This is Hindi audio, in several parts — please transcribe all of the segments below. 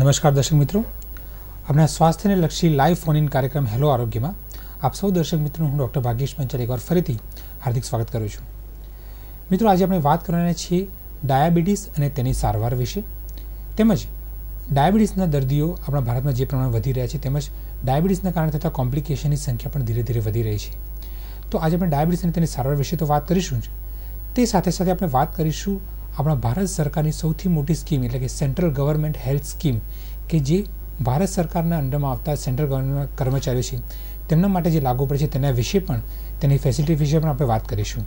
નમસ્કાર દર્શક મિત્રો આપણા સ્વાસ્થ્યને લક્ષી લાઈવ ફોન ઇન કાર્યક્રમ હેલો આરોગ્યમાં આપ સૌ દર્શક મિત્રો હું ડૉક્ટર ભાગ્યેશ પંચર એકવાર ફરીથી હાર્દિક સ્વાગત કરું છું મિત્રો આજે આપણે વાત કરવાના છીએ ડાયાબિટીસ અને તેની સારવાર વિશે તેમજ ડાયાબિટીસના દર્દીઓ આપણા ભારતમાં જે પ્રમાણે વધી રહ્યા છે તેમજ ડાયાબિટીસના કારણે થતા કોમ્પ્લિકેશનની સંખ્યા પણ ધીરે ધીરે વધી રહી છે તો આજે આપણે ડાયાબિટીસ અને તેની સારવાર વિશે તો વાત કરીશું જ તે સાથે સાથે આપણે વાત કરીશું આપણા ભારત સરકારની સૌથી મોટી સ્કીમ એટલે કે સેન્ટ્રલ ગવર્મેન્ટ હેલ્થ સ્કીમ કે જે ભારત સરકારના અંડરમાં આવતા સેન્ટ્રલ ગવર્મેન્ટ કર્મચારીઓ છે તેમના માટે જે લાગુ પડે છે તેના વિશે પણ તેની ફેસિલિટી વિશે પણ આપણે વાત કરીશું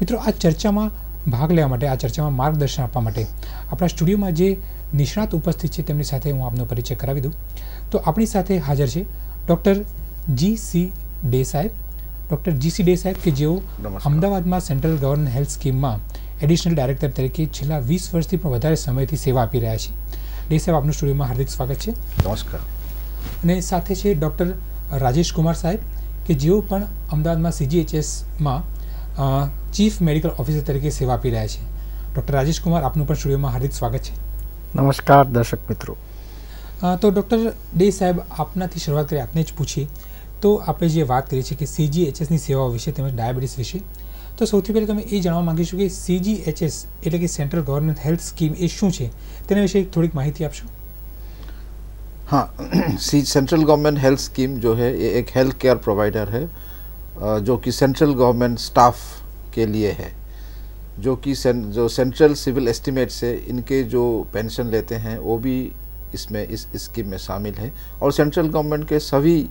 મિત્રો આ ચર્ચામાં ભાગ લેવા માટે આ ચર્ચામાં માર્ગદર્શન આપવા માટે આપણા સ્ટુડિયોમાં જે નિષ્ણાત ઉપસ્થિત છે તેમની સાથે હું આપનો પરિચય કરાવી દઉં તો આપણી સાથે હાજર છે ડૉક્ટર જી સી ડે સાહેબ ડૉક્ટર જી સી ડે સાહેબ કે જેઓ અમદાવાદમાં સેન્ટ્રલ ગવર્મેન્ટ હેલ્થ સ્કીમમાં એડિશનલ ડાયરેક્ટર તરીકે છેલ્લા વીસ વર્ષથી પણ વધારે સમયથી સેવા આપી રહ્યા છે ડે સાહેબ આપનું સ્ટુડિયોમાં હાર્દિક સ્વાગત છે નમસ્કાર અને સાથે છે ડૉક્ટર રાજેશ કુમાર સાહેબ કે જેઓ પણ અમદાવાદમાં સીજીએચએસમાં ચીફ મેડિકલ ઓફિસર તરીકે સેવા આપી રહ્યા છે ડૉક્ટર રાજેશ કુમાર આપનું પણ સ્ટુડિયોમાં હાર્દિક સ્વાગત છે નમસ્કાર દર્શક મિત્રો તો ડૉક્ટર ડે સાહેબ આપનાથી શરૂઆત કરી આપને જ પૂછીએ તો આપણે જે વાત કરી છે કે સીજીએચએસની સેવાઓ વિશે તેમજ ડાયાબિટીસ વિશે तो सोचती पहले तुम्हें ये जानना मांगी चुके सीजीएचएस એટલે કે સેન્ટ્રલ ગવર્નમેન્ટ હેલ્થ સ્કીમ એ શું છે તેના વિશે થોડીક માહિતી આપશું હા સેન્ટ્રલ ગવર્નમેન્ટ હેલ્થ સ્કીમ જો હે એ એક હેલ્થકેર પ્રોવાઈડર હે જો કે સેન્ટ્રલ ગવર્નમેન્ટ સ્ટાફ કે લિયે હે જો કે જો સેન્ટ્રલ સિવિલ એસ્ટીમેટ સે ઇનકે જો પેન્શન લેતે હે ઓ ભી ઇસમે ઇસ સ્કીમ મેં સામેલ હે ઓર સેન્ટ્રલ ગવર્નમેન્ટ કે સભી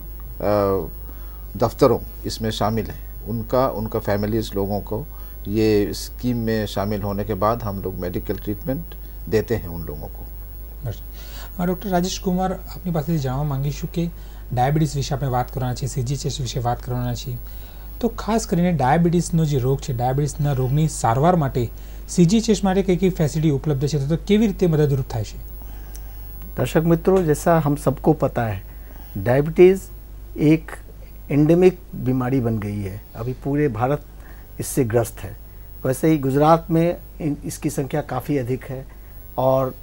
દફતરો ઇસમે સામેલ उनका उनका फैमिलीज लोगों को ये स्कीम में शामिल होने के बाद हम लोग मेडिकल ट्रीटमेंट देते हैं उन लोगों को डॉक्टर राजेश कुमार अपनी पास जानवा मांगी छू कि डायबिटीज विषय आप बात करना चाहिए सीजी चेस विषय बात करना चाहिए तो खास कर डायबिटीजनो रोग है डायबिटीजना रोग की सारे सीजी चेस मैं कई कई फेसिलिटी उपलब्ध है तो, तो कई रीते मददरूप थे दर्शक मित्रों जैसा हम सबको पता है डायबिटीज एक एंडेमिक बीमारी बन गई है अभी पूरे भारत इससे ग्रस्त है वैसे ही गुजरात में इसकी संख्या काफ़ी अधिक है और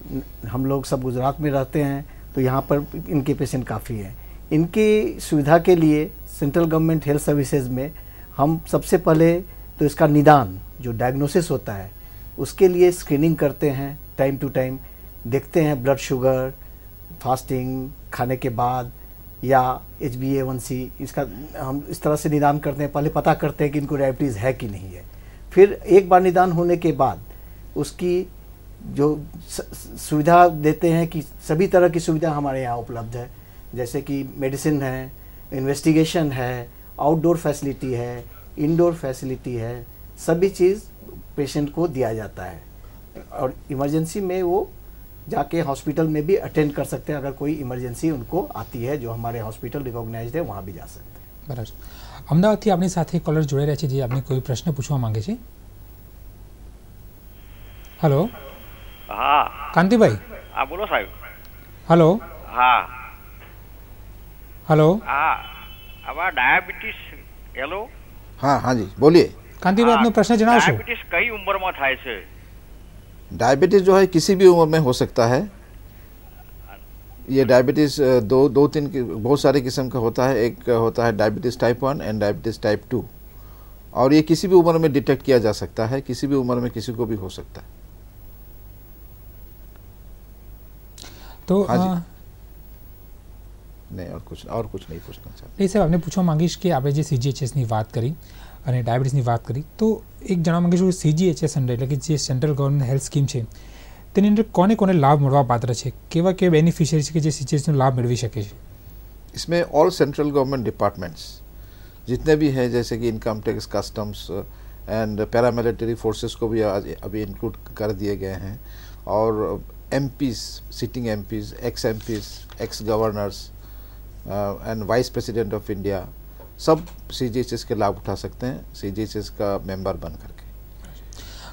हम लोग सब गुजरात में रहते हैं तो यहाँ पर इनके पेशेंट काफ़ी हैं इनकी सुविधा के लिए सेंट्रल गवर्नमेंट हेल्थ सर्विसेज में हम सबसे पहले तो इसका निदान जो डायग्नोसिस होता है उसके लिए स्क्रीनिंग करते हैं टाइम टू टाइम देखते हैं ब्लड शुगर फास्टिंग खाने के बाद या H B A one C इसका हम इस तरह से निदान करते हैं पहले पता करते हैं कि इनको डायबिटीज़ है कि नहीं है फिर एक बार निदान होने के बाद उसकी जो सुविधा देते हैं कि सभी तरह की सुविधा हमारे यहाँ उपलब्ध है जैसे कि मेडिसिन है इन्वेस्टिगेशन है आउटडोर फैसिलिटी है इंडोर फैसिलिटी है सभी चीज़ पेशेंट को दिया जाता है और इमरजेंसी में वो जाके हॉस्पिटल में भी अटेंड कर सकते हैं अगर कोई इमरजेंसी उनको आती है जो हमारे हॉस्पिटल रिकॉग्नाइज है वहाँ भी जा सकते हैं બરાબર અમદાવાદથી આપણી સાથે કોલર જોડાઈ રહ્યા છે જે આપને કોઈ પ્રશ્ન પૂછવા માંગે છે હેલો હા કાંતિભાઈ હા બોલો સાહેબ હેલો હા હેલો હા આવા ડાયાબિટીસ હેલો હા હાજી બોલીએ કાંતિભાઈ આપનો પ્રશ્ન જણાવશો ડાયાબિટીસ કઈ ઉંમરમાં થાય છે डायबिटीज़ जो है किसी भी उम्र में हो सकता है ये डायबिटीज़ दो दो तीन बहुत सारे किस्म का होता है एक होता है diabetes type one and diabetes type two और ये किसी भी उम्र में डिटेक्ट किया जा सकता है किसी भी उम्र में किसी को भी हो सकता है तो हाँ जी नहीं और कुछ और कुछ नहीं पूछना चाहता नहीं सर आपने ચાહતા मांगीश कि આપણે પૂછવા सी जी एच एस की बात करी અને ડાયાબિટીસની વાત કરી તો એક જણાવવા માગે છું સીજીએચએસ અંડર એટલે કે જે સેન્ટ્રલ ગવર્મેન્ટ હેલ્થ સ્કીમ છે તેની અંદર કોને કોને લાભ મળવા પાત્ર છે કેવા કેવા બેનિફિશિયરી છે કે જે સીજીએસનો લાભ મેળવી શકે છે इसमें ऑल सेंट्रल गवर्नमेंट डिपार्टमेंट्स जितने भी हैं जैसे कि income tax customs and paramilitary forces को भी आज अभी इंक्लूड कर दिए गए हैं और M sitting M ex M ex governors and vice president of India सब सी का लाभ उठा सकते हैं सी का मेंबर बन करके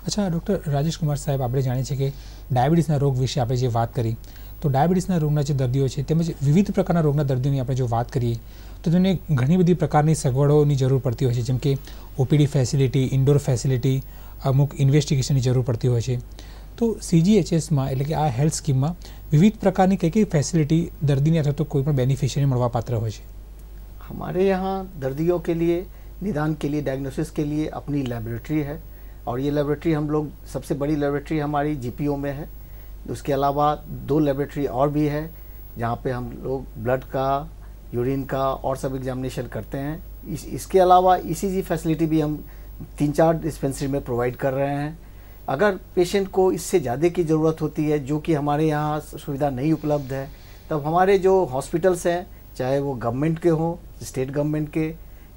અચ્છા ડૉક્ટર રાજેશ કુમાર સાહેબ આપણે જાણીએ છીએ કે ડાયાબિટીસના રોગ વિશે આપણે જે વાત કરી તો ડાયાબિટીસના રોગના જે દર્દીઓ છે તેમજ વિવિધ પ્રકારના રોગના દર્દીઓની આપણે જો વાત કરીએ તો તેને ઘણી બધી પ્રકારની સગવડોની જરૂર પડતી હોય છે જેમ કે ઓપીડી ફેસિલિટી ઇન્ડોર ફેસિલિટી અમુક ઇન્વેસ્ટિગેશનની જરૂર પડતી હોય છે તો સીજીએચએસમાં એટલે કે આ હેલ્થ સ્કીમમાં વિવિધ પ્રકારની કઈ કઈ ફેસિલિટી દર્દીને અથવા તો કોઈ પણ બેનિફિશિયરી મળવાપાત્ર હોય છે हमारे यहाँ दर्दियों के लिए निदान के लिए डायग्नोसिस के लिए अपनी लेबोरेटरी है और ये लेबोरेटरी हम लोग सबसे बड़ी लेबोरेटरी हमारी जी में है उसके अलावा दो लेबोरेटरी और भी है जहाँ पे हम लोग ब्लड का यूरिन का और सब एग्जामिनेशन करते हैं इस इसके अलावा ई e फैसिलिटी भी हम तीन चार डिस्पेंसरी में प्रोवाइड कर रहे हैं अगर पेशेंट को इससे ज़्यादा की ज़रूरत होती है जो कि हमारे यहाँ सुविधा नहीं उपलब्ध है तब हमारे जो हॉस्पिटल्स हैं चाहे वो गवर्नमेंट के हों स्टेट गवर्नमेंट के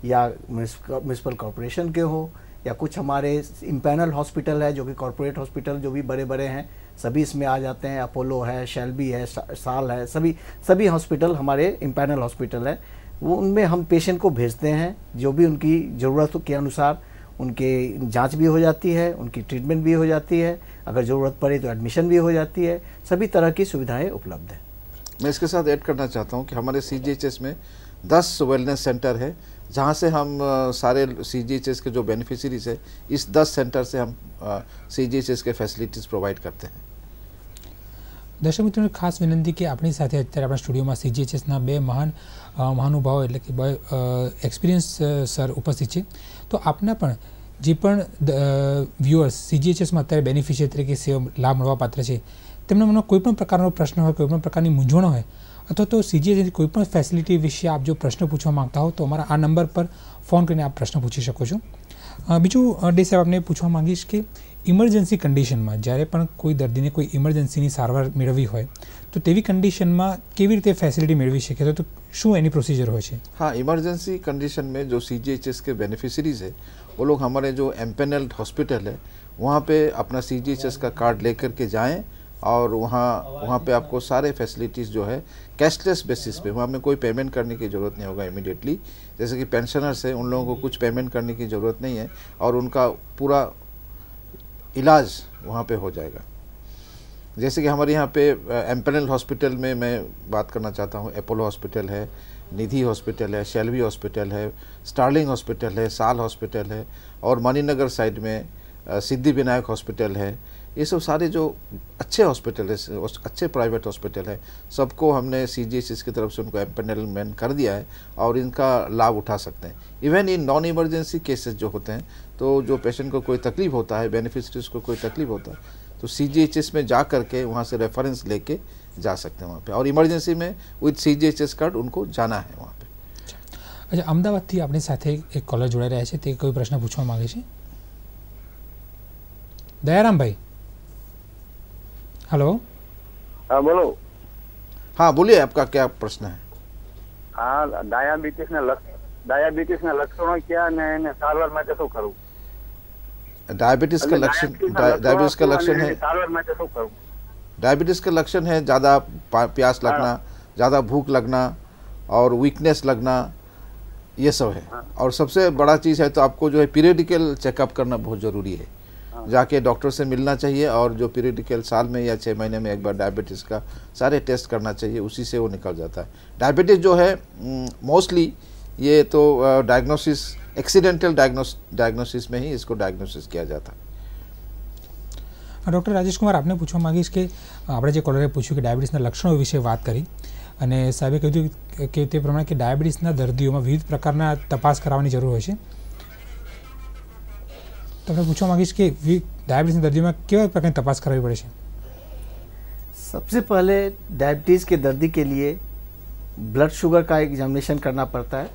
या म्यूनसिपल कॉरपोरेशन के हों या कुछ हमारे इम्पैनल हॉस्पिटल है जो कि कॉरपोरेट हॉस्पिटल जो भी बड़े बड़े हैं सभी इसमें आ जाते हैं अपोलो है शेल्बी है साल है सभी सभी हॉस्पिटल हमारे इम्पैनल हॉस्पिटल है वो उनमें हम पेशेंट को भेजते हैं जो भी उनकी ज़रूरत के अनुसार उनके जांच भी हो जाती है उनकी ट्रीटमेंट भी हो जाती है अगर ज़रूरत पड़े तो एडमिशन भी हो जाती है सभी तरह की सुविधाएं उपलब्ध हैं मैं इसके साथ ऐड करना चाहता हूँ कि हमारे सी जी एच एस में दस वेलनेस सेंटर है जहाँ से हम सारे सी जी एच एस के जो बेनिफिशरीज है इस दस सेंटर से हम सी जी एच एस के फैसिलिटीज़ प्रोवाइड करते हैं दर्शक मित्रों ने खास विनंती कि अपनी साथ अत्य अपना स्टूडियो में सी जी एच एस बे महान महानुभाव एट कि एक्सपीरियंस सर उपस्थित है तो आपना पर जीप viewers C G H S में अत्य बेनिफिशियरी तरीके से लाभ मल्वापात्र है تمનો મને કોઈ પણ પ્રકારનો પ્રશ્ન હોય કોઈ પણ પ્રકારની મૂંઝવણ હોય અથવા તો सीजीएचએસની કોઈ પણ ફેસિલિટી વિશે આપ જો પ્રશ્ન પૂછવા માંગતા હો તો અમારા આ નંબર પર ફોન કરીને આપ પ્રશ્ન પૂછી શકો છો બીજો દે સાહેબ આપણે પૂછવા માંગીએ છીએ ઈમરજન્સી કન્ડિશનમાં જ્યારે પણ કોઈ દર્દીને કોઈ ઈમરજન્સીની સારવાર મેળવી હોય તો તેવી કન્ડિશનમાં કેવી રીતે ફેસિલિટી મેળવી શકે તો શું એની પ્રોસિજર હોય છે હા ઈમરજન્સી કન્ડિશનમાં જો सीजीएचएस કે બેનિફિશરીઝ હે વો લોગ અમારે જો એમ પેનલડ હોસ્પિટલ હે વહા પે apna सीजीएचएस કા કાર્ડ લેકર કે જાયે और वहाँ वहाँ पे आपको सारे फैसिलिटीज़ जो है कैशलेस बेसिस पे वहाँ में कोई पेमेंट करने की ज़रूरत नहीं होगा इमिडिएटली जैसे कि पेंशनर्स हैं उन लोगों को कुछ पेमेंट करने की ज़रूरत नहीं है और उनका पूरा इलाज वहाँ पे हो जाएगा जैसे कि हमारे यहाँ पे एम्पेनल हॉस्पिटल में मैं बात करना चाहता हूँ अपोलो हॉस्पिटल है निधि हॉस्पिटल है शेलवी हॉस्पिटल है स्टार्लिंग हॉस्पिटल है साल हॉस्पिटल है और मणिनगर साइड में सिद्धि विनायक हॉस्पिटल है ये सब सारे जो अच्छे हॉस्पिटल है अच्छे प्राइवेट हॉस्पिटल है सबको हमने सी जी एच की तरफ से उनको एम्पेनलमेंट कर दिया है और इनका लाभ उठा सकते हैं even in non emergency cases जो होते हैं तो जो पेशेंट को कोई तकलीफ होता है बेनिफिशरीज को कोई तकलीफ होता है तो सी जी एच एस में जा करके वहाँ से रेफरेंस लेके जा सकते हैं वहाँ पे और इमरजेंसी में with C G H S card उनको जाना है वहाँ पे अच्छा अहमदाबाद थी अपने साथ एक જોડાઈ जुड़े છે कोई प्रश्न पूछवा मांगे માંગે दयाराम भाई हेलो हाँ बोलो हाँ बोलिए आपका क्या प्रश्न है डायबिटीज हाँ, तो का लक्षण डायबिटीज का लक्षण है डायबिटीज तो का लक्षण है ज़्यादा प्यास हाँ। लगना ज़्यादा भूख लगना और वीकनेस लगना ये सब है हाँ। और सबसे बड़ा चीज़ है तो आपको जो है पीरियडिकल चेकअप करना बहुत ज़रूरी है जाके डॉक्टर से मिलना चाहिए और जो पीरियडिकल साल में या छः महीने में एक बार डायबिटीज़ का सारे टेस्ट करना चाहिए उसी से वो निकल जाता है डायबिटीज़ जो है मोस्टली ये तो डायग्नोसिस एक्सीडेंटल डायग्नोसिस में ही इसको डायग्नोसिस किया जाता है डॉक्टर राजेश कुमार आपने पूछा मांगी इसके आप जो कॉलर पूछू कि डायबिटीज़ लक्षणों विषय बात करी और साहब કહ્યું કે प्रमाण कि કે ડાયાબિટીસના में विविध प्रकार तपास करवा जरूर હોય તમને પૂછવા માંગીશ કે ડાયાબિટીસના દર્દીમાં કેવા પ્રકારની તપાસ કરાવવી પડે છે सबसे पहले डायबिटीज़ के दर्दी के लिए ब्लड शुगर का एग्जामिनेशन करना पड़ता है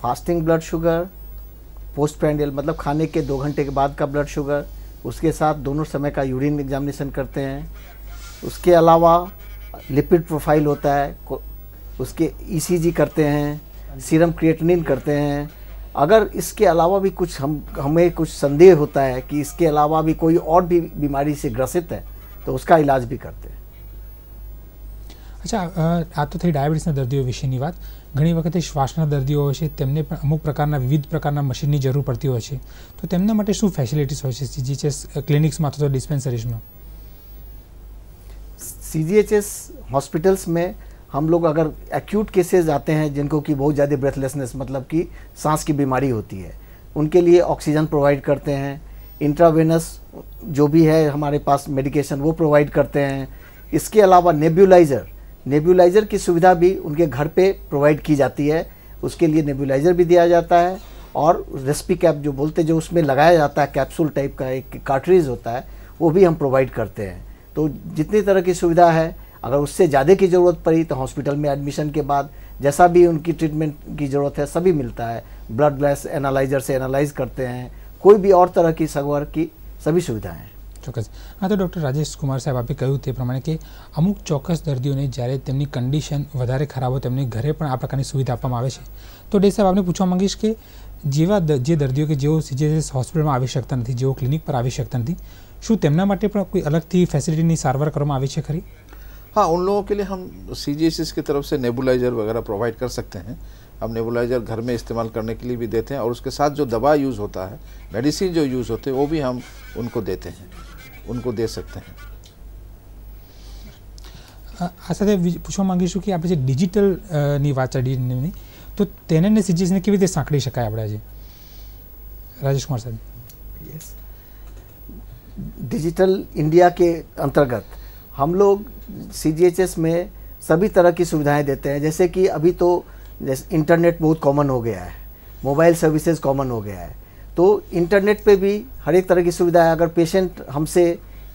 fasting blood sugar post prandial मतलब खाने के दो घंटे के बाद का ब्लड शुगर उसके साथ दोनों समय का यूरिन एग्जामिनेशन करते हैं उसके अलावा लिपिड प्रोफाइल होता है उसके ईसीजी e करते हैं सीरम क्रिएटनिन करते हैं अगर इसके अलावा भी कुछ हम हमें कुछ संदेह होता है कि इसके अलावा भी कोई और भी बीमारी से ग्रसित है तो उसका इलाज भी करते हैं अच्छा आ तो थी डायबिटीज दर्दियों विषय की बात घनी वक्त श्वास दर्दियों हो अमुक प्रकार विविध प्रकार मशीन की जरूरत पड़ती हो तो शू फेसिलिटीज हो सीजीएचएस क्लिनिक्स में अथवा तो डिस्पेन्सरीज में सीजीएचएस हॉस्पिटल्स में हम लोग अगर एक्यूट केसेज आते हैं जिनको कि बहुत ज़्यादा ब्रेथलेसनेस मतलब कि सांस की बीमारी होती है उनके लिए ऑक्सीजन प्रोवाइड करते हैं इंट्रावेनस जो भी है हमारे पास मेडिकेशन वो प्रोवाइड करते हैं इसके अलावा नेब्यूलाइज़र नेब्यूलाइज़र की सुविधा भी उनके घर पे प्रोवाइड की जाती है उसके लिए नेब्यूलाइज़र भी दिया जाता है और रेस्पी कैप जो बोलते हैं जो उसमें लगाया जाता है कैप्सूल टाइप का एक कार्टरीज होता है वो भी हम प्रोवाइड करते हैं तो जितनी तरह की सुविधा है અથવા ઉસસે જ્યાદે કી જરૂરત પડી તો હોસ્પિટલ મે એડમિશન કે બાદ જેસા ભી ઉનકી ટ્રીટમેન્ટ કી જરૂરત હે સભી મિલતા હે બ્લડ ગ્લાસ એનાલાઈઝર સે એનાલાઈઝ કરતે હે કોઈ ભી ઓર તરહ કી સગવર કી સભી સુવિધાએ ચોકસ હા તો ડોક્ટર રાજેશ કુમાર સાહેબ આપી કયુ તે પ્રમાણે કે અમુક ચોકસ દર્દીઓ ને જારે તેમની કન્ડિશન વધારે ખરાબ હો તેમને ઘરે પણ આ પ્રકારની સુવિધા પ્રાપ્ત કરવામાં આવે છે તો ડી સાહેબ આપને પૂછવા માંગે છે કે જીવા જે દર્દીઓ કે જેઓ સીજેસ હોસ્પિટલ માં આવી શકતા ન થી જેઓ ક્લિનિક પર આવી શકતા ન થી શું તેમના માટે પણ કોઈ અલગ થી ફેસિલિટી ની સારવાર કરવામાં આવે છે ખરી हाँ उन लोगों के लिए हम सी की तरफ से नेबुलाइज़र वगैरह प्रोवाइड कर सकते हैं हम नेबुलाइज़र घर में इस्तेमाल करने के लिए भी देते हैं और उसके साथ जो दवा यूज़ होता है मेडिसिन जो यूज़ होते हैं वो भी हम उनको देते हैं उनको दे सकते हैं આસાદે પૂછવા માંગીશું કે આપણે જે ડિજિટલ ની વાત ચડીની તો તેને ને સિજીસને કેવી રીતે સાંકળી શકાય આપણે આજે Rajesh Kumar sir yes digital India કે અંતર્ગત हम लोग सी में सभी तरह की सुविधाएं देते हैं जैसे कि अभी तो जैसे इंटरनेट बहुत कॉमन हो गया है मोबाइल सर्विसेज कॉमन हो गया है तो इंटरनेट पे भी हर एक तरह की सुविधा है अगर पेशेंट हमसे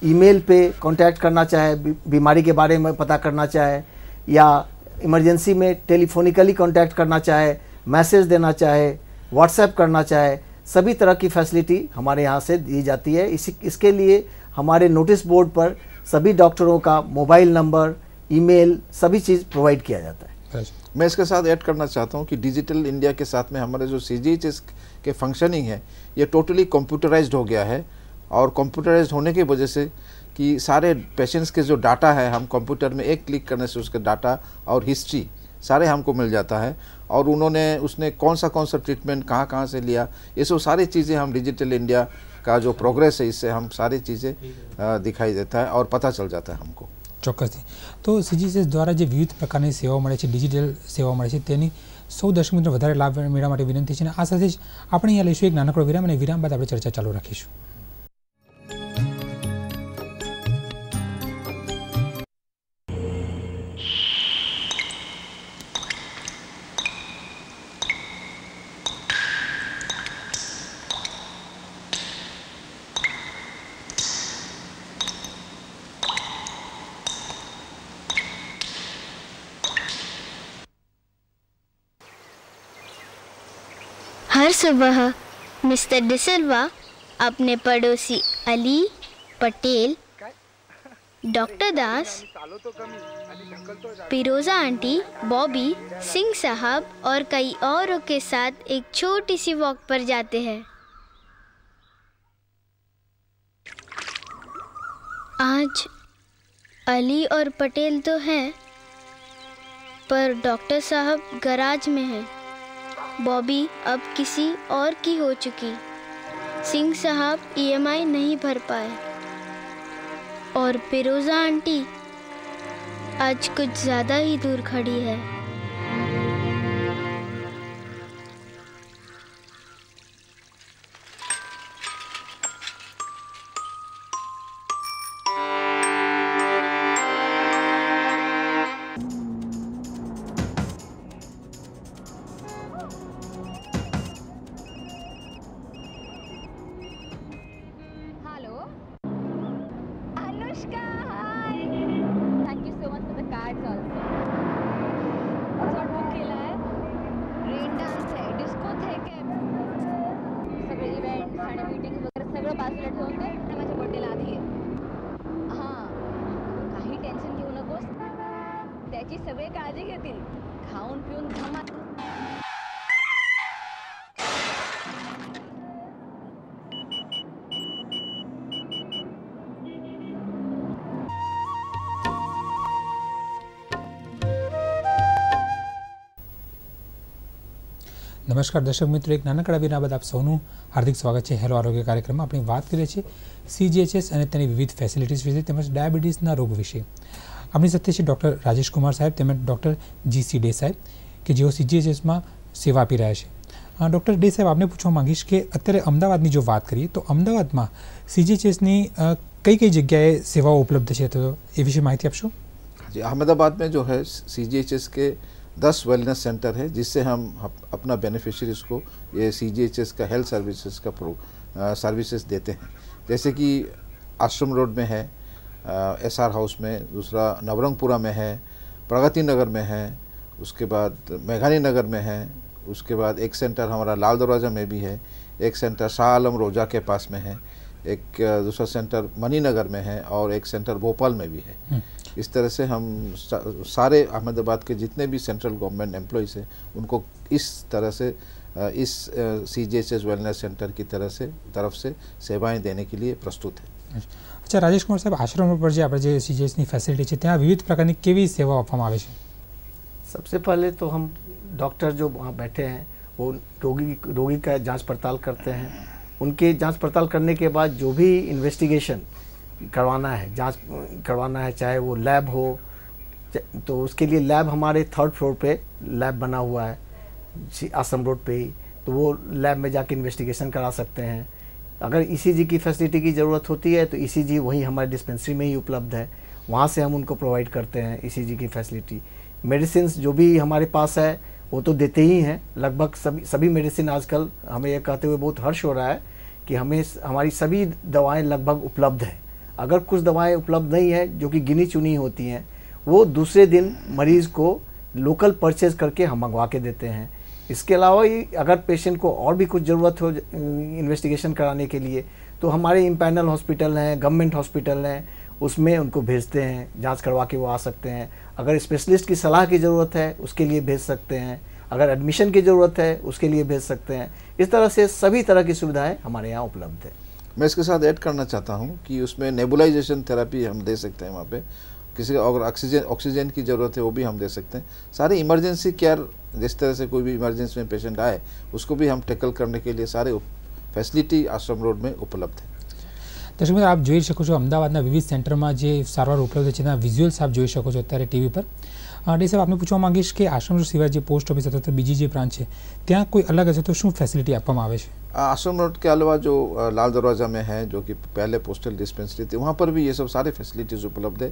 ईमेल पे कांटेक्ट करना चाहे बीमारी के बारे में पता करना चाहे या इमरजेंसी में टेलीफोनिकली कांटेक्ट करना चाहे मैसेज देना चाहे व्हाट्सएप करना चाहे सभी तरह की फैसिलिटी हमारे यहाँ से दी जाती है इसी इसके लिए हमारे नोटिस बोर्ड पर सभी डॉक्टरों का मोबाइल नंबर ईमेल सभी चीज़ प्रोवाइड किया जाता है मैं इसके साथ ऐड करना चाहता हूँ कि डिजिटल इंडिया के साथ में हमारे जो सी के फंक्शनिंग है ये टोटली कंप्यूटराइज हो गया है और कंप्यूटराइज होने की वजह से कि सारे पेशेंट्स के जो डाटा है हम कंप्यूटर में एक क्लिक करने से उसके डाटा और हिस्ट्री सारे हमको मिल जाता है और उन्होंने उसने कौन सा कौन सा ट्रीटमेंट कहाँ कहाँ से लिया ये सब सारी चीज़ें हम डिजिटल इंडिया કાજો પ્રોગ્રેસ છે इससे हम सारी चीजें दिखाई देता है और पता चल जाता है हमको तो सीजीएस द्वारा जे विद्युत प्रकाने सेवा મળે છે ડિજિટલ સેવા મળે છે તેની સૌ દશમિત વધારે લાભ લેવા માટે વિનંતી છે અને આ સાથે જ આપણે અહીં લેશું એક નાનકડો વિરામ અને વિરામ બાદ આપણે ચર્ચા ચાલુ રાખીશું हर सुबह मिस्टर डिसल्वा अपने पड़ोसी Ali Patel doctor Das Piroja aunty Bobby Singh साहब और कई औरों के साथ एक छोटी सी वॉक पर जाते हैं आज अली और पटेल तो हैं पर डॉक्टर साहब गराज में हैं बॉबी अब किसी और की हो चुकी सिंह साहब ईएमआई e नहीं भर पाए और फिरोज़ा आंटी आज कुछ ज़्यादा ही दूर खड़ी है નમસ્કાર દર્શક મિત્રો એક નાનકડા વિના બાદ આપ સૌનું હાર્દિક સ્વાગત છે હેલો આરોગ્ય કાર્યક્રમમાં આપણે વાત કરીએ છીએ સીજીએચએસ અને તેની વિવિધ ફેસિલિટીઝ વિશે તેમજ ડાયાબિટીસના રોગ વિશે આપણી સાથે છે ડૉક્ટર રાજેશ કુમાર સાહેબ તેમજ ડૉક્ટર જીસી ડે સાહેબ કે જેઓ સીજીએચએસમાં સેવા આપી રહ્યા છે ડૉક્ટર ડે સાહેબ આપને પૂછવા માગીશ કે અત્યારે અમદાવાદની જો વાત કરીએ તો અમદાવાદમાં સીજીએચએસની કઈ કઈ જગ્યાએ સેવાઓ ઉપલબ્ધ છે તો એ વિશે માહિતી આપશો જી અહમદાબાદ જો હૈ સીજીએચએસ કે दस वेलनेस सेंटर है जिससे हम अपना बेनिफिशरीज़ को ये सी का हेल्थ सर्विसेज का प्रो सर्विसेज देते हैं जैसे कि आश्रम रोड में है एस आर हाउस में दूसरा नवरंगपुरा में है प्रगति नगर में है उसके बाद मेघानी नगर में है उसके बाद एक सेंटर हमारा लाल दरवाज़ा में भी है एक सेंटर शाह आलम रोजा के पास में है एक दूसरा सेंटर मनी नगर में है और एक सेंटर भोपाल में भी है हम्म। इस तरह से हम सारे अहमदाबाद के जितने भी सेंट्रल गवर्नमेंट एम्प्लॉयज़ हैं उनको इस तरह से इस C G H S wellness centre की तरह से तरफ से सेवाएं देने के लिए प्रस्तुत है अच्छा राजेश कुमार साहब आश्रम पर आप આપણે जी एस की फैसिलिटी है વિવિધ विविध प्रकार की केवी આવે છે सबसे पहले तो हम डॉक्टर जो वहाँ बैठे हैं वो रोगी रोगी का जांच पड़ताल करते हैं उनके जांच पड़ताल करने के बाद जो भी इन्वेस्टिगेशन करवाना है जांच करवाना है चाहे वो लैब हो तो उसके लिए लैब हमारे थर्ड फ्लोर पे लैब बना हुआ है आसम रोड पे ही तो वो लैब में जाके इन्वेस्टिगेशन करा सकते हैं अगर ई e की फैसिलिटी की ज़रूरत होती है तो ई e वहीं हमारे डिस्पेंसरी में ही उपलब्ध है वहाँ से हम उनको प्रोवाइड करते हैं ई e की फैसिलिटी मेडिसिन जो भी हमारे पास है वो तो देते ही हैं लगभग सभी सभी मेडिसिन आजकल हमें यह कहते हुए बहुत हर्ष हो रहा है कि हमें हमारी सभी दवाएं लगभग उपलब्ध हैं अगर कुछ दवाएं उपलब्ध नहीं है जो कि गिनी चुनी होती हैं वो दूसरे दिन मरीज़ को लोकल परचेज करके हम मंगवा के देते हैं इसके अलावा ही अगर पेशेंट को और भी कुछ ज़रूरत हो इन्वेस्टिगेशन कराने के लिए तो हमारे इम्पैनल हॉस्पिटल हैं गवर्नमेंट हॉस्पिटल हैं उसमें उनको भेजते हैं जांच करवा के वो आ सकते हैं अगर स्पेशलिस्ट की सलाह की ज़रूरत है उसके लिए भेज सकते हैं अगर एडमिशन की ज़रूरत है उसके लिए भेज सकते हैं इस तरह से सभी तरह की सुविधाएँ हमारे यहाँ उपलब्ध है मैं इसके साथ ऐड करना चाहता हूँ कि उसमें नेबुलाइजेशन थेरापी हम दे सकते हैं वहाँ पे किसी का अगर ऑक्सीजन ऑक्सीजन की ज़रूरत है वो भी हम दे सकते हैं सारे इमरजेंसी केयर जिस तरह से कोई भी इमरजेंसी में पेशेंट आए उसको भी हम टैकल करने के लिए सारे फैसिलिटी आश्रम रोड में उपलब्ध છે દર્શક મિત્રો आप જોઈ सको अमदावाद विविध सेंटर में जो सारे उपलब्ध है विज्युअल्स आप આપ सको अत्य टीवी पर डी साहब आपने પૂછવા માંગીશ कि आश्रम रोड सीवाय पोस्ट ऑफिस अथवा तो बीजी ब्रांच है त्या कोई अलग है तो शू फैसिलिटी आप आश्रम रोड के अलावा जो लाल दरवाज़ा में है जो कि पहले पोस्टल डिस्पेंसरी थी वहाँ पर भी ये सब सारे फैसिलिटीज़ उपलब्ध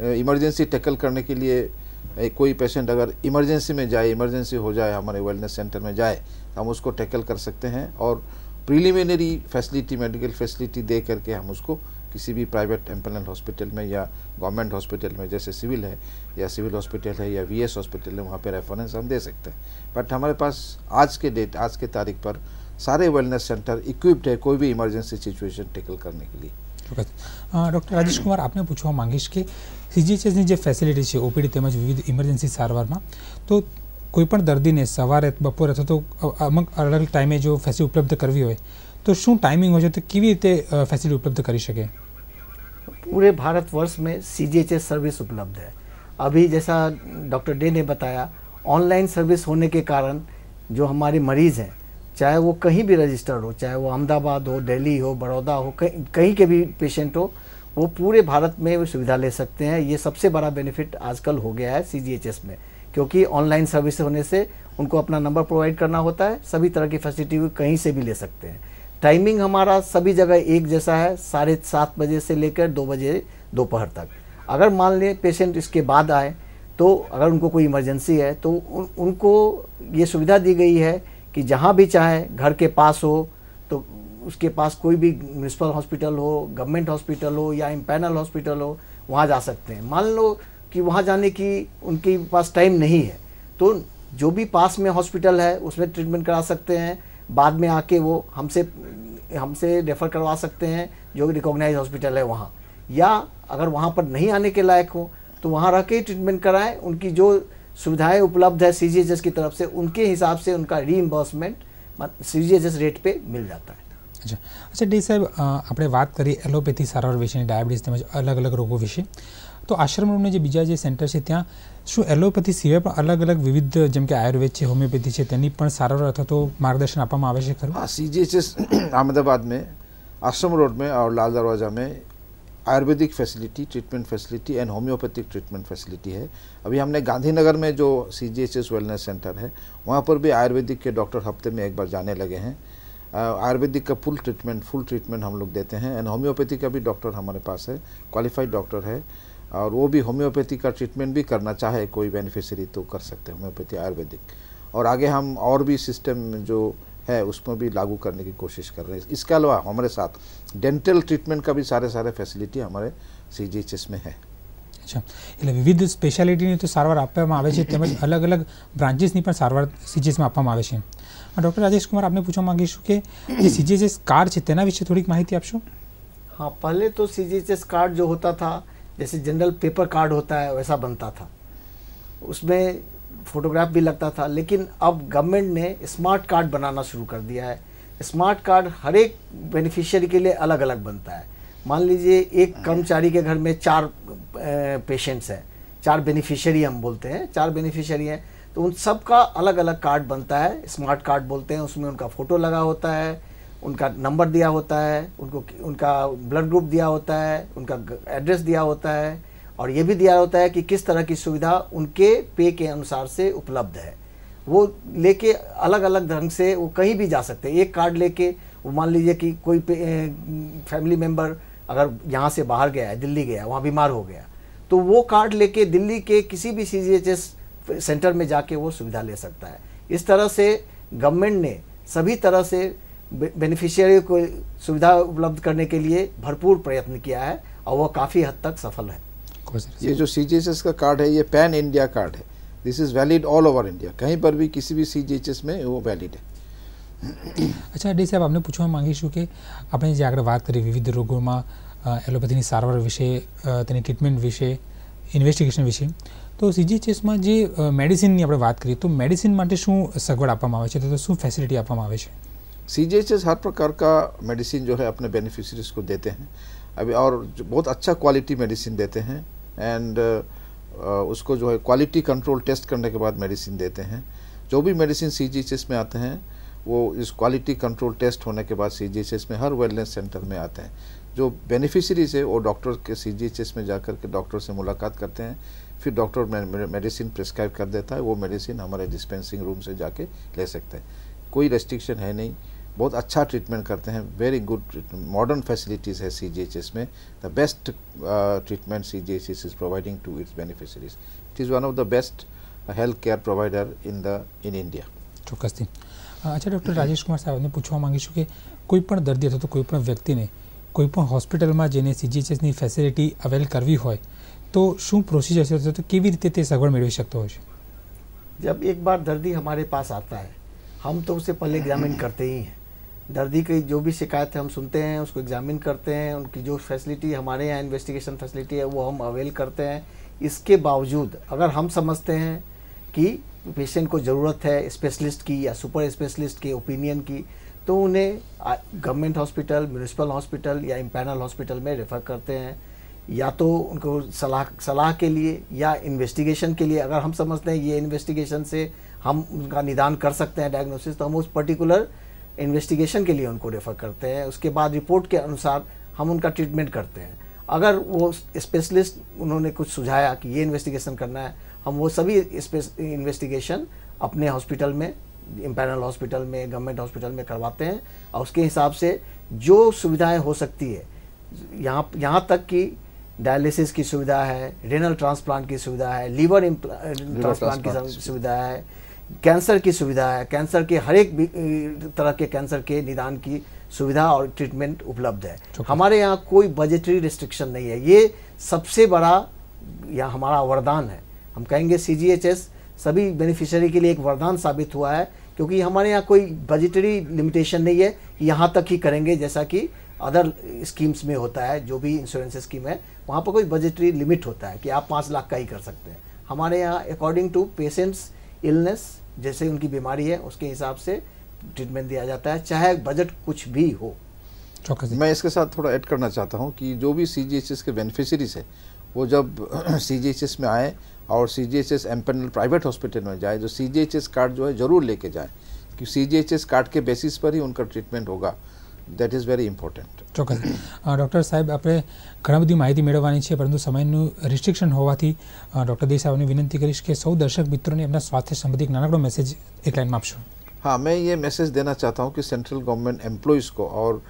है इमरजेंसी टैकल करने के लिए कोई पेशेंट अगर इमरजेंसी में जाए इमरजेंसी हो जाए हमारे वेलनेस सेंटर में जाए तो हम उसको टैकल कर सकते हैं और प्रिलिमिनरी फैसिलिटी मेडिकल फैसिलिटी दे करके हम उसको किसी भी प्राइवेट एम्पल हॉस्पिटल में या गवर्नमेंट हॉस्पिटल में जैसे सिविल है या सिविल हॉस्पिटल है या वीएस हॉस्पिटल है वहाँ पे रेफरेंस हम दे सकते हैं बट हमारे पास आज के डेट आज के तारीख पर सारे वेलनेस सेंटर इक्विप्ड है कोई भी इमरजेंसी सिचुएशन टेकल करने के लिए डॉक्टर राजेश ડોક્ટર રાજેશ કુમાર આપને પૂછવા માંગીશ કે સીજીએચએસની જે ફેસિલિટી છે ઓપીડી તેમજ વિવિધ ઇમરજન્સી સારવારમાં તો ने सवार बपोर अथवा तो તો अलग टाइम में जो ફેસિલિટી उपलब्ध करवी हो तो शू टाइमिंग हो तो कि કેવી રીતે उपलब्ध ઉપલબ્ધ કરી पूरे भारतवर्ष में C G H S service उपलब्ध है अभी जैसा डॉक्टर डे ने बताया ऑनलाइन सर्विस होने के कारण जो हमारे मरीज़ हैं चाहे वो कहीं भी रजिस्टर्ड हो चाहे वो अहमदाबाद हो दिल्ली हो बड़ौदा हो कहीं कहीं के भी पेशेंट हो वो पूरे भारत में वो सुविधा ले सकते हैं ये सबसे बड़ा बेनिफिट आजकल हो गया है सी जी एच एस में क्योंकि ऑनलाइन सर्विस होने से उनको अपना नंबर प्रोवाइड करना होता है सभी तरह की फैसिलिटी वो कहीं से भी ले सकते हैं टाइमिंग हमारा सभी जगह एक जैसा है साढ़े सात बजे से लेकर दो बजे दोपहर तक अगर मान लें पेशेंट इसके बाद आए तो अगर उनको कोई इमरजेंसी है तो उन, उनको ये सुविधा दी गई है कि जहाँ भी चाहे घर के पास हो तो उसके पास कोई भी म्यूनसिपल हॉस्पिटल हो गवर्नमेंट हॉस्पिटल हो या इम्पैनल हॉस्पिटल हो वहाँ जा सकते हैं मान लो कि वहाँ जाने की उनके पास टाइम नहीं है तो जो भी पास में हॉस्पिटल है उसमें ट्रीटमेंट करा सकते हैं बाद में आके वो हमसे हमसे रेफ़र करवा सकते हैं जो रिकॉग्नाइज हॉस्पिटल है वहाँ या अगर वहाँ पर नहीं आने के लायक हो तो वहाँ रह के ट्रीटमेंट कराएं उनकी जो सुविधाएं उपलब्ध है सी की तरफ से उनके हिसाब से उनका री सी रेट પે मिल जाता है अच्छा अच्छा डी साहब આપણે बात કરી एलोपैथी सारे વિશેની ડાયાબિટીસ अलग अलग અલગ રોગો तो आश्रम रूम જે बीजा सेंटर है त्या ત્યાં एलोपैथी सीवाय पर अलग अलग विविध जम के आयुर्वेद है होमिओपैथी है तीन તેની પણ સારવાર तो मार्गदर्शन आप C G H S Ahmedabad में आश्रम रोड में और लाल दरवाजा में ayurvedic facility treatment facility and homoeopathic treatment facility है अभी हमने गांधीनगर में जो C G H S wellness centre है वहाँ पर भी आयुर्वेदिक के डॉक्टर हफ्ते में एक बार जाने लगे हैं आयुर्वेदिक का फुल ट्रीटमेंट फुल ट्रीटमेंट हम लोग देते हैं एंड होम्योपैथी का भी डॉक्टर हमारे पास है क्वालिफाइड डॉक्टर है और वो भी होम्योपैथी का ट्रीटमेंट भी करना चाहे कोई बेनिफिशरी तो कर सकते हैं होम्योपैथी आयुर्वेदिक और आगे हम और भी सिस्टम जो है उसमें भी लागू करने की कोशिश कर रहे हैं इसके अलावा हमारे साथ डेंटल ट्रीटमेंट का भी सारे सारे फैसिलिटी हमारे सी जी एच एस में है अच्छा विविध स्पेशलिटी तो सारे अलग अलग ब्रांचेस एस में आप डॉक्टर राजेश कुमार आपने पूछा मांगीशू के C G H S card है विषय थोड़ी महत्ति आपसो हाँ पहले तो C G H S card जो होता था जैसे जनरल पेपर कार्ड होता है वैसा बनता था उसमें फोटोग्राफ भी लगता था लेकिन अब गवर्नमेंट ने स्मार्ट कार्ड बनाना शुरू कर दिया है स्मार्ट कार्ड हर एक बेनिफिशियरी के लिए अलग अलग बनता है मान लीजिए एक हाँ। कर्मचारी के घर में चार पेशेंट्स हैं चार बेनिफिशियरी हम बोलते हैं चार बेनिफिशियरी हैं तो उन सब का अलग अलग कार्ड बनता है स्मार्ट कार्ड बोलते हैं उसमें उनका फ़ोटो लगा होता है उनका नंबर दिया होता है उनको उनका ब्लड ग्रुप दिया होता है उनका एड्रेस दिया होता है और ये भी दिया होता है कि किस तरह की सुविधा उनके पे के अनुसार से उपलब्ध है वो लेके अलग अलग ढंग से वो कहीं भी जा सकते हैं एक कार्ड लेके वो मान लीजिए कि कोई फैमिली मेम्बर अगर यहाँ से बाहर गया है दिल्ली गया वहाँ बीमार हो गया तो वो कार्ड लेके दिल्ली के किसी भी सी सेंटर में जाके वो सुविधा ले सकता है इस तरह से गवर्नमेंट ने सभी तरह से बेनिफिशियरी को सुविधा उपलब्ध करने के लिए भरपूर प्रयत्न किया है और वह काफ़ी हद तक सफल है ये जो सी का कार्ड है ये पैन इंडिया कार्ड है this is valid all over India कहीं पर भी किसी भी सी में वो वैलिड है अच्छा डी साहब आपने पूछवा मांगीशू के अपने जे आगे बात करी विविध रोगों में एलोपैथी सारे विषय ट्रीटमेंट विषय इन्वेस्टिगेशन विषय तो सी जी एच एस में जेडिसिन आप बात करिए तो मेडिसिन शू सगवड़ आप तो शू फेसिलिटी आप सी हर प्रकार का मेडिसिन जो है अपने बेनिफिशरीज को देते हैं अभी और बहुत अच्छा क्वालिटी मेडिसिन देते हैं एंड उसको जो है क्वालिटी कंट्रोल टेस्ट करने के बाद मेडिसिन देते हैं जो भी मेडिसिन सी में आते हैं वो इस क्वालिटी कंट्रोल टेस्ट होने के बाद सी में हर वेलनेस सेंटर में आते हैं जो बेनिफिशरीज है वो डॉक्टर के सी में जाकर के डॉक्टर से मुलाकात करते हैं फिर डॉक्टर मेडिसिन प्रिस्क्राइब कर देता है वो मेडिसिन हमारे डिस्पेंसिंग रूम से जाके ले सकते हैं कोई रेस्ट्रिक्शन है नहीं बहुत अच्छा ट्रीटमेंट करते हैं वेरी गुड मॉडर्न फैसिलिटीज़ है सी जी एच एस में the best treatment C G H S is providing to its beneficiaries it is one of the best health care provider in the in India चौक्स थी अच्छा डॉक्टर राजेश कुमार साहब ने पूछवा मांगी छू कोईपण दर्द अथवा तो कोईपण व्यक्ति ने कोईपण हॉस्पिटल में जैसे C G H S facility avail करवी हो तो शू प्रोसिजर से तो के रीते सगवड़ मेरी सकते हो जब एक बार दर्दी हमारे पास आता है हम तो उसे पहले एग्जामिन करते ही हैं दर्दी की जो भी शिकायत है हम सुनते हैं उसको एग्जामिन करते हैं उनकी जो फैसिलिटी हमारे यहाँ इन्वेस्टिगेशन फैसिलिटी है वो हम अवेल करते हैं इसके बावजूद अगर हम समझते हैं कि पेशेंट को ज़रूरत है स्पेशलिस्ट की या सुपर स्पेशलिस्ट के ओपिनियन की तो उन्हें गवर्नमेंट हॉस्पिटल म्यूनसिपल हॉस्पिटल या इम्पैनल हॉस्पिटल में रेफ़र करते हैं या तो उनको सलाह सलाह के लिए या इन्वेस्टिगेशन के लिए अगर हम समझते हैं ये इन्वेस्टिगेशन से हम उनका निदान कर सकते हैं डायग्नोसिस तो हम उस पर्टिकुलर इन्वेस्टिगेशन के लिए उनको रेफ़र करते हैं उसके बाद रिपोर्ट के अनुसार हम उनका ट्रीटमेंट करते हैं अगर वो स्पेशलिस्ट उन्होंने कुछ सुझाया कि ये इन्वेस्टिगेशन करना है हम वो सभी इन्वेस्टिगेशन अपने हॉस्पिटल में इम्पैनल हॉस्पिटल में गवर्नमेंट हॉस्पिटल में करवाते हैं और उसके हिसाब से जो सुविधाएं हो सकती है यहाँ यहाँ तक कि डायलिसिस की सुविधा है रेनल ट्रांसप्लांट की सुविधा है लीवर ट्रांसप्लांट की सुविधा है कैंसर की सुविधा है कैंसर के हर एक तरह के कैंसर के निदान की सुविधा और ट्रीटमेंट उपलब्ध है हमारे यहाँ कोई बजटरी रिस्ट्रिक्शन नहीं है ये सबसे बड़ा यहाँ हमारा वरदान है हम कहेंगे सी सभी बेनिफिशियरी के लिए एक वरदान साबित हुआ है क्योंकि हमारे यहाँ कोई बजटरी लिमिटेशन नहीं है यहाँ तक ही करेंगे जैसा कि अदर स्कीम्स में होता है जो भी इंश्योरेंस स्कीम है वहाँ पर कोई बजटरी लिमिट होता है कि आप पाँच लाख का ही कर सकते हैं हमारे यहाँ अकॉर्डिंग टू पेशेंट्स इलनेस जैसे उनकी बीमारी है उसके हिसाब से ट्रीटमेंट दिया जाता है चाहे बजट कुछ भी हो मैं इसके साथ थोड़ा ऐड करना चाहता हूँ कि जो भी सी के बेनिफिशरीज है वो जब सी में आए और C G H S empanel private hospital में जाए जो C G H S card जो है ज़रूर लेके जाए कि C G H S card के बेसिस पर ही उनका ट्रीटमेंट होगा देट इज वेरी इम्पोर्टेंट चौक्स डॉक्टर साहब आप घा बड़ी महिति मेवनी है परंतु समय रिस्ट्रिक्शन हो डॉक्टर देश साहब ने विनती करी कि सौ दर्शक मित्रों ने अपना स्वास्थ्य संबंधी नाकड़ो मैसेज एक लाइन में आपसो हाँ मैं ये मैसेज देना चाहता हूँ कि सेंट्रल गवर्नमेंट एम्प्लॉयज़ को और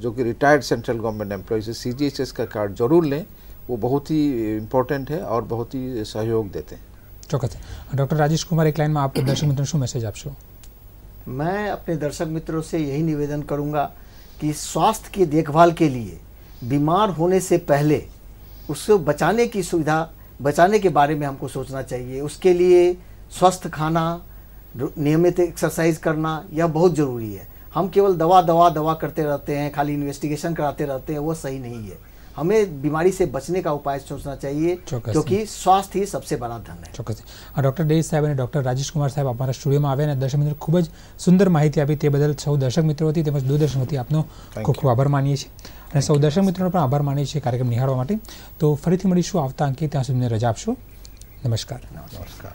जो कि रिटायर्ड सेंट्रल गवर्नमेंट एम्प्लॉयज है सी का कार्ड जरूर लें वो बहुत ही इम्पोर्टेंट है और बहुत ही सहयोग देते हैं चौकस डॉक्टर राजेश कुमार एक लाइन में आपको दर्शक मित्रों शू मैसेज आपसो मैं अपने दर्शक मित्रों से यही निवेदन करूँगा कि स्वास्थ्य की देखभाल के लिए बीमार होने से पहले उसको बचाने की सुविधा बचाने के बारे में हमको सोचना चाहिए उसके लिए स्वस्थ खाना नियमित एक्सरसाइज करना यह बहुत ज़रूरी है हम केवल दवा दवा दवा करते रहते हैं खाली इन्वेस्टिगेशन कराते रहते हैं वो सही नहीं है हमें बीमारी से बचने का उपाय सोचना चाहिए क्योंकि સ્વાસ્થ્ય ही सबसे बड़ा धन है ચોક્કસ ડોક્ટર ડે સાહેબ અને ડોક્ટર રાજેશ કુમાર સાહેબ અમારા સ્ટુડિયોમાં આવ્યા અને દર્શક મિત્રો ખૂબ જ સુંદર માહિતી આપી તે બદલ સૌ દર્શક મિત્રો હતી તેમજ દૂરદર્શન હતી આપનો આભાર માનીએ છીએ અને સૌ દર્શક મિત્રોનો પણ આભાર માનીએ છીએ કાર્યક્રમ નિહાળવા માટે તો ફરીથી મળીશું આવતા અંકે ત્યાં સુધી રજા આપશો નમસ્કાર નમસ્કાર